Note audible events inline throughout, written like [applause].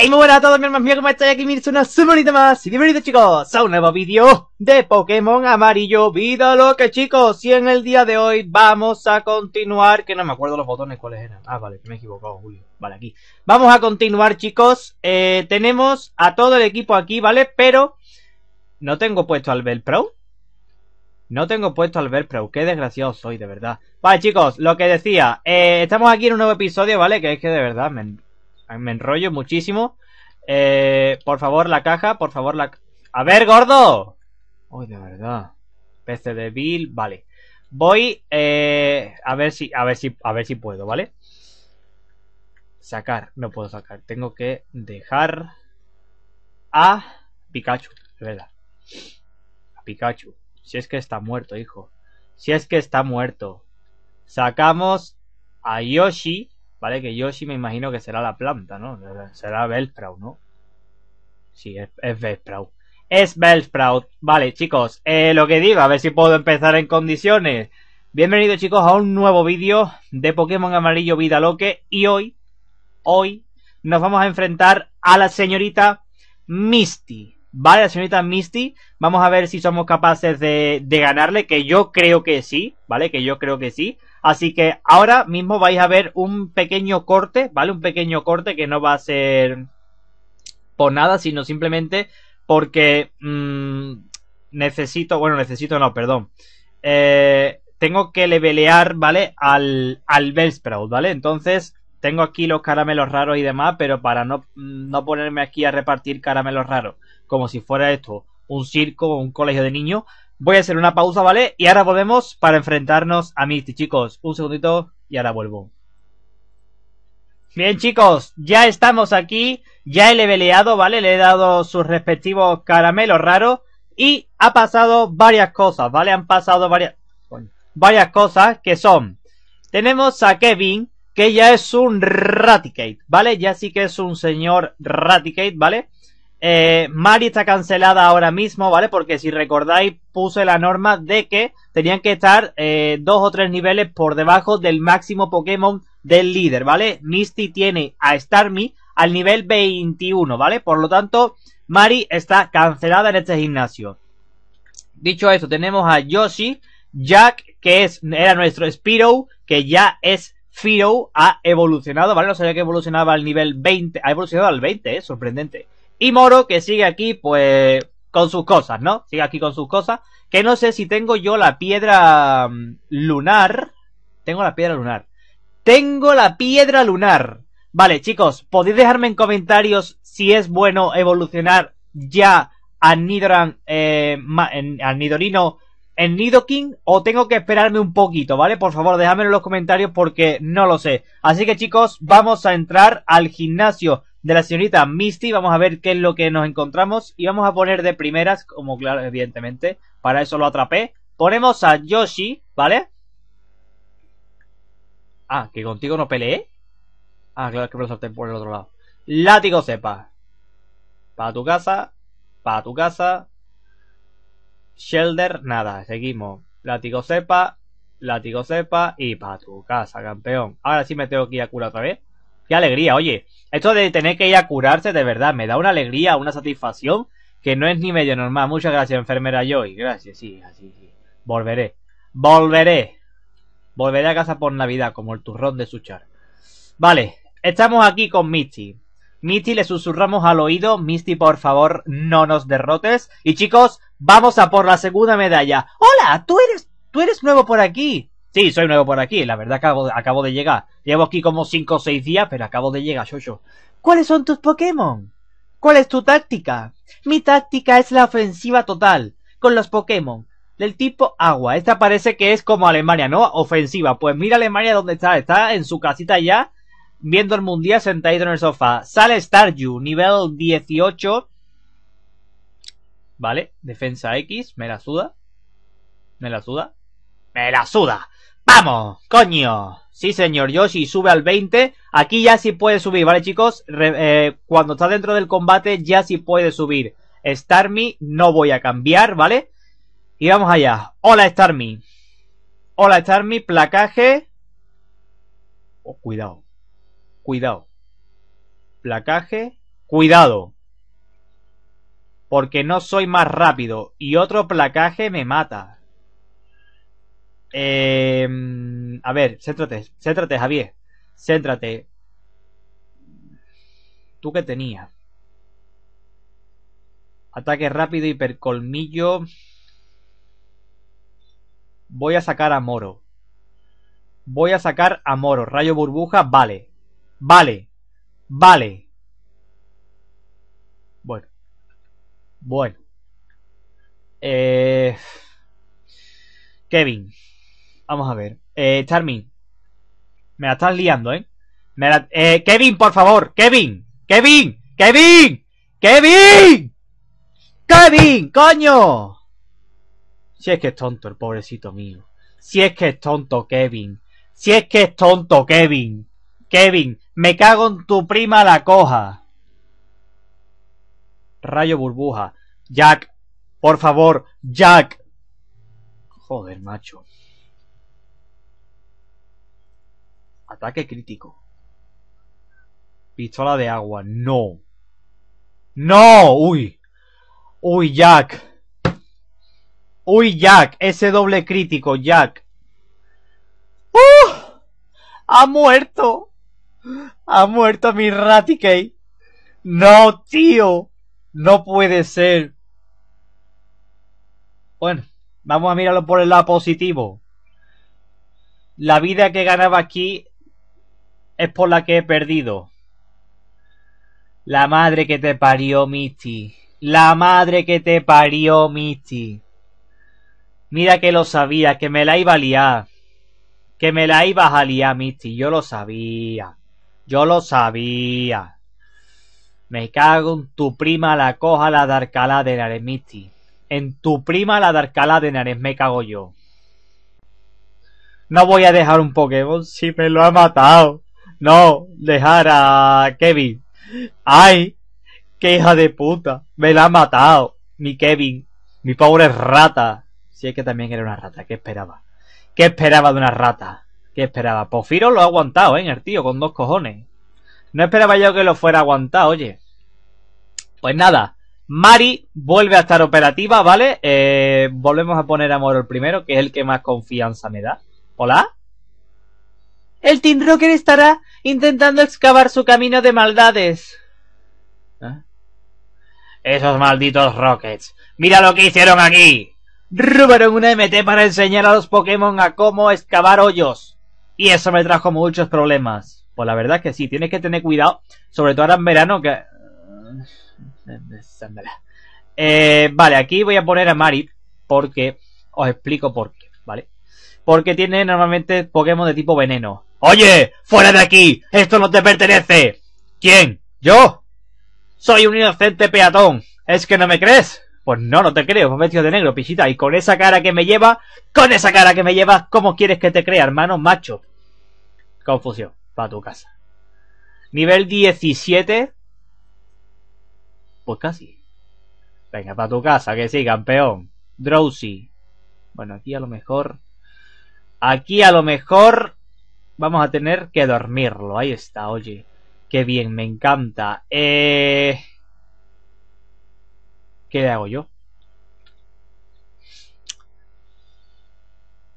Hey, muy buenas a todos, mi hermanos míos, ¿cómo estáis? Aquí Mirzo, una semanita más y bienvenidos chicos a un nuevo vídeo de Pokémon Amarillo Vida Loca chicos, y en el día de hoy vamos a continuar, que no me acuerdo los botones cuáles eran, ah vale, me he equivocado Julio, vale aquí, vamos a continuar chicos, eh, tenemos a todo el equipo aquí, vale, pero no tengo puesto al Bell no tengo puesto al Pro, qué desgraciado soy, de verdad. Vale, chicos, lo que decía, eh, estamos aquí en un nuevo episodio, ¿vale? Que es que de verdad, me, me enrollo muchísimo. Eh, por favor, la caja, por favor, la... ¡A ver, gordo! Uy, de verdad. PC de vale. Voy eh, a ver si a ver si a ver si puedo, ¿vale? Sacar, no puedo sacar. Tengo que dejar a Pikachu, de verdad. A Pikachu. Si es que está muerto, hijo. Si es que está muerto. Sacamos a Yoshi ¿vale? Que yo sí me imagino que será la planta, ¿no? Será Bellsprout, ¿no? Sí, es, es Bellsprout. Es Bellsprout. Vale, chicos, eh, lo que digo, a ver si puedo empezar en condiciones. Bienvenidos, chicos, a un nuevo vídeo de Pokémon Amarillo Vida Loque. Y hoy, hoy, nos vamos a enfrentar a la señorita Misty. Vale, la señorita Misty, vamos a ver si somos capaces de, de ganarle, que yo creo que sí, ¿vale? Que yo creo que sí. Así que ahora mismo vais a ver un pequeño corte, ¿vale? Un pequeño corte que no va a ser por nada, sino simplemente porque mm, necesito, bueno, necesito no, perdón. Eh, tengo que levelear, ¿vale? Al, al Bellsprout, ¿vale? Entonces tengo aquí los caramelos raros y demás, pero para no, mm, no ponerme aquí a repartir caramelos raros, como si fuera esto un circo o un colegio de niños, Voy a hacer una pausa, ¿vale? Y ahora volvemos para enfrentarnos a Misty, chicos. Un segundito y ahora vuelvo. Bien, chicos, ya estamos aquí. Ya he leveleado, ¿vale? Le he dado sus respectivos caramelos raros. Y ha pasado varias cosas, ¿vale? Han pasado varias, varias cosas que son... Tenemos a Kevin, que ya es un Raticate, ¿vale? Ya sí que es un señor Raticate, ¿vale? Eh, Mari está cancelada ahora mismo, ¿vale? Porque si recordáis, puse la norma de que tenían que estar eh, dos o tres niveles por debajo del máximo Pokémon del líder, ¿vale? Misty tiene a Starmie al nivel 21, ¿vale? Por lo tanto, Mari está cancelada en este gimnasio. Dicho eso, tenemos a Yoshi, Jack, que es, era nuestro Spiro, que ya es Firo, ha evolucionado, ¿vale? No sabía que evolucionaba al nivel 20, ha evolucionado al 20, ¿eh? Sorprendente. Y Moro, que sigue aquí, pues, con sus cosas, ¿no? Sigue aquí con sus cosas. Que no sé si tengo yo la piedra mm, lunar. Tengo la piedra lunar. Tengo la piedra lunar. Vale, chicos, podéis dejarme en comentarios si es bueno evolucionar ya a Nidoran, eh, a Nidorino en Nidoking o tengo que esperarme un poquito, ¿vale? Por favor, dejadme en los comentarios porque no lo sé. Así que chicos, vamos a entrar al gimnasio de la señorita Misty. Vamos a ver qué es lo que nos encontramos. Y vamos a poner de primeras, como claro, evidentemente. Para eso lo atrapé. Ponemos a Yoshi, ¿vale? Ah, que contigo no peleé. Ah, claro, que me lo salté por el otro lado. Látigo sepa. Pa' tu casa. Pa' tu casa. Shelder, nada. Seguimos. Látigo sepa. Látigo sepa. Y para tu casa, campeón. Ahora sí me tengo que ir a curar otra vez. Qué alegría, oye. Esto de tener que ir a curarse, de verdad, me da una alegría, una satisfacción que no es ni medio normal. Muchas gracias, enfermera Joy. Gracias, sí, así, sí. Volveré. Volveré. Volveré a casa por Navidad, como el turrón de Suchar. Vale, estamos aquí con Misty. Misty, le susurramos al oído. Misty, por favor, no nos derrotes. Y chicos, vamos a por la segunda medalla. ¡Hola! ¡Tú eres, tú eres nuevo por aquí! Sí, soy nuevo por aquí, la verdad acabo, acabo de llegar. Llevo aquí como 5 o 6 días, pero acabo de llegar, yo. ¿Cuáles son tus Pokémon? ¿Cuál es tu táctica? Mi táctica es la ofensiva total, con los Pokémon, del tipo agua. Esta parece que es como Alemania, ¿no? Ofensiva. Pues mira Alemania donde está, está en su casita ya, viendo el mundial sentado en el sofá. Sale Staryu, nivel 18. Vale, defensa X, me la suda. Me la suda. Me la suda. ¡Vamos! ¡Coño! Sí, señor Yoshi, sube al 20. Aquí ya sí puede subir, ¿vale, chicos? Eh, cuando está dentro del combate ya sí puede subir. Starmy, no voy a cambiar, ¿vale? Y vamos allá. Hola, Starmy. Hola, Starmy. Placaje. Oh, cuidado. Cuidado. Placaje. Cuidado. Porque no soy más rápido. Y otro placaje me mata. Eh, a ver, céntrate, céntrate, Javier. Céntrate. ¿Tú qué tenías? Ataque rápido, hipercolmillo. Voy a sacar a Moro. Voy a sacar a Moro. Rayo burbuja, vale. Vale. Vale. Bueno. Bueno. Eh... Kevin. Vamos a ver. Eh, Charmin. Me la estás liando, ¿eh? eh Kevin, por favor. Kevin. Kevin. Kevin. Kevin. Kevin, coño. Si es que es tonto el pobrecito mío. Si es que es tonto Kevin. Si es que es tonto Kevin. Kevin, me cago en tu prima la coja. Rayo burbuja. Jack, por favor, Jack. Joder, macho. Ataque crítico. Pistola de agua. No. No. Uy. Uy, Jack. Uy, Jack. Ese doble crítico, Jack. ¡Uh! Ha muerto. Ha muerto mi Raticate. No, tío. No puede ser. Bueno, vamos a mirarlo por el lado positivo. La vida que ganaba aquí es por la que he perdido. La madre que te parió, Misty. La madre que te parió, Misty. Mira que lo sabía, que me la iba a liar. Que me la ibas a liar, Misty. Yo lo sabía. Yo lo sabía. Me cago en tu prima la coja la darcala de Nares, Misty. En tu prima la darcala de Nares me cago yo. No voy a dejar un Pokémon si me lo ha matado. No, dejar a Kevin. Ay, qué hija de puta. Me la ha matado. Mi Kevin. Mi pobre rata. Si es que también era una rata. ¿Qué esperaba? ¿Qué esperaba de una rata? ¿Qué esperaba? Pofiro lo ha aguantado, ¿eh? El tío, con dos cojones. No esperaba yo que lo fuera aguantado, oye. Pues nada. Mari vuelve a estar operativa, ¿vale? Eh, volvemos a poner a Moro el primero, que es el que más confianza me da. ¿Hola? El Team Rocket estará intentando excavar su camino de maldades. ¿Eh? Esos malditos Rockets. Mira lo que hicieron aquí. Rubaron una MT para enseñar a los Pokémon a cómo excavar hoyos. Y eso me trajo muchos problemas. Pues la verdad es que sí, tienes que tener cuidado. Sobre todo ahora en verano que... Eh, vale, aquí voy a poner a Mari porque os explico por qué porque tiene normalmente Pokémon de tipo veneno. ¡Oye! ¡Fuera de aquí! ¡Esto no te pertenece! ¿Quién? ¿Yo? Soy un inocente peatón. ¿Es que no me crees? Pues no, no te creo, pues vestido de negro, pichita. Y con esa cara que me lleva, con esa cara que me llevas, ¿cómo quieres que te crea, hermano macho? Confusión, a tu casa. Nivel 17. Pues casi. Venga, a tu casa, que sí, campeón. Drowsy. Bueno, aquí a lo mejor Aquí a lo mejor vamos a tener que dormirlo. Ahí está, oye. Qué bien, me encanta. Eh... ¿Qué hago yo?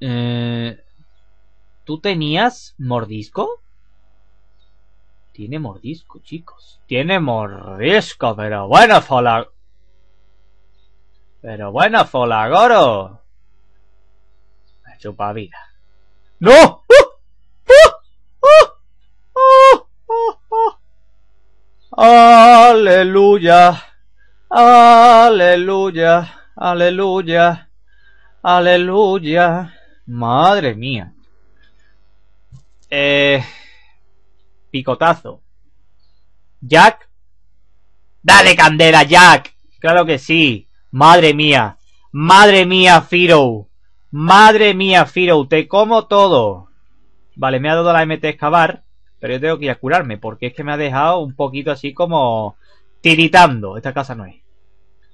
Eh... ¿Tú tenías mordisco? Tiene mordisco, chicos. Tiene mordisco, pero bueno, Fola... Pero bueno, Folagoro chupa vida. ¡No! ¡Oh! ¡Oh! ¡Oh! Aleluya, aleluya, aleluya, aleluya. Madre mía. Eh, picotazo. Jack. Dale candela, Jack. Claro que sí. Madre mía. Madre mía, Firo. Madre mía, Firo, te como todo. Vale, me ha dado la MT excavar, pero yo tengo que ir a curarme, porque es que me ha dejado un poquito así como tiritando. Esta casa no es.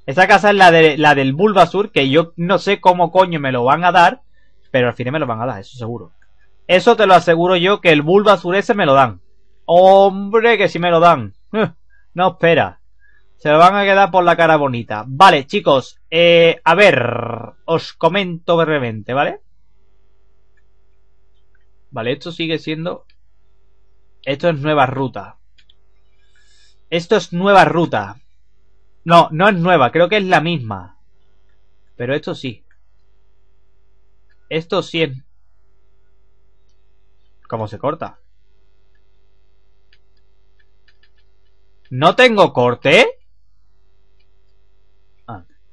Esta casa es la, de, la del Bulbasur, que yo no sé cómo coño me lo van a dar, pero al final me lo van a dar, eso seguro. Eso te lo aseguro yo, que el Bulbasur ese me lo dan. Hombre, que si me lo dan. [laughs] No, espera. Se lo van a quedar por la cara bonita. Vale, chicos. Eh, a ver, os comento brevemente, ¿vale? Vale, esto sigue siendo... Esto es nueva ruta. Esto es nueva ruta. No, no es nueva, creo que es la misma. Pero esto sí. Esto sí es... ¿Cómo se corta? ¿No tengo corte? ¿eh?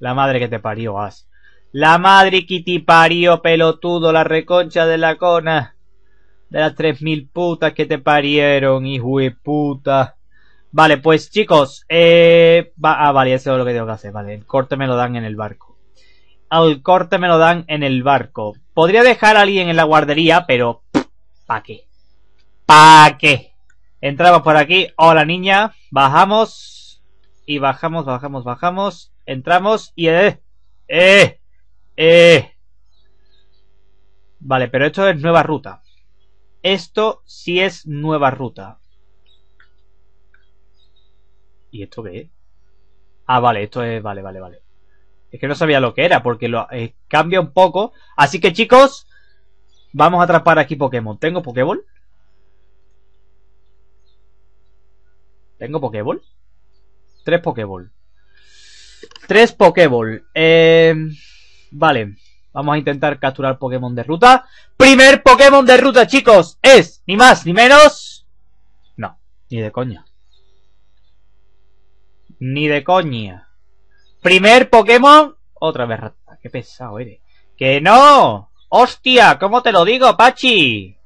La madre que te parió, As. La madre que te parió, pelotudo, la reconcha de la cona. De las tres mil putas que te parieron, hijo de puta. Vale, pues chicos, eh, va, ah, vale, eso es lo que tengo que hacer, vale, el corte me lo dan en el barco. Al ah, corte me lo dan en el barco. Podría dejar a alguien en la guardería, pero... ¿Pa qué? ¿Pa qué? Entramos por aquí. Hola niña. Bajamos. Y bajamos, bajamos, bajamos. Entramos y... ¡Eh! ¡Eh! ¡Eh! Vale, pero esto es nueva ruta. Esto sí es nueva ruta. ¿Y esto qué es? Ah, vale, esto es... Vale, vale, vale. Es que no sabía lo que era, porque lo eh, cambia un poco. Así que chicos, vamos a atrapar aquí Pokémon. ¿Tengo Pokéball? ¿Tengo Pokéball? Tres Pokéball. Tres Pokéball. Eh, vale. Vamos a intentar capturar Pokémon de ruta. ¡Primer Pokémon de ruta, chicos! Es, ni más, ni menos... No, ni de coña. Ni de coña. Primer Pokémon... Otra vez, rata. Qué pesado eres. ¡Que no! ¡Hostia! ¿Cómo te lo digo, Pachi?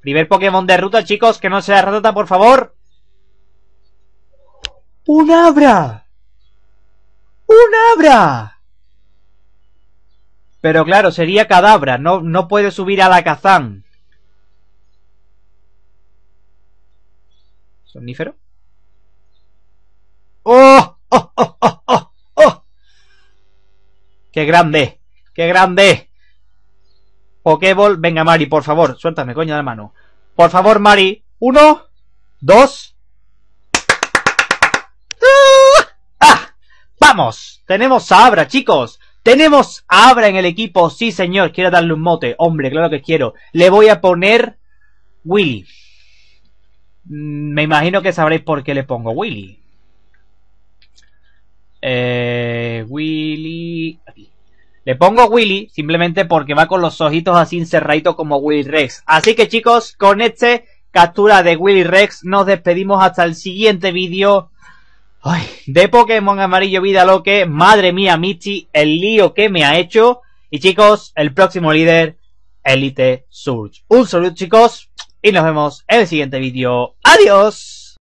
Primer Pokémon de ruta, chicos. Que no sea ratata, por favor. ¡Un Abra! ¡Un abra! Pero claro, sería cadabra, no, no puede subir a la cazán. ¿Somnífero? ¡Oh! ¡Oh! ¡Oh, oh, oh, oh! qué grande! ¡Qué grande! Pokéball, venga Mari, por favor, suéltame, coño, de la mano. Por favor, Mari. Uno, dos, Vamos, tenemos a Abra, chicos. Tenemos a Abra en el equipo. Sí, señor, quiero darle un mote. Hombre, claro que quiero. Le voy a poner Willy. Me imagino que sabréis por qué le pongo Willy. Eh, Willy. Le pongo Willy simplemente porque va con los ojitos así encerraditos como Willy Rex. Así que chicos, con este captura de Willy Rex nos despedimos hasta el siguiente vídeo de Pokémon Amarillo Vida lo que, madre mía, Michi, el lío que me ha hecho. Y chicos, el próximo líder, Elite Surge. Un saludo chicos, y nos vemos en el siguiente vídeo. ¡Adiós!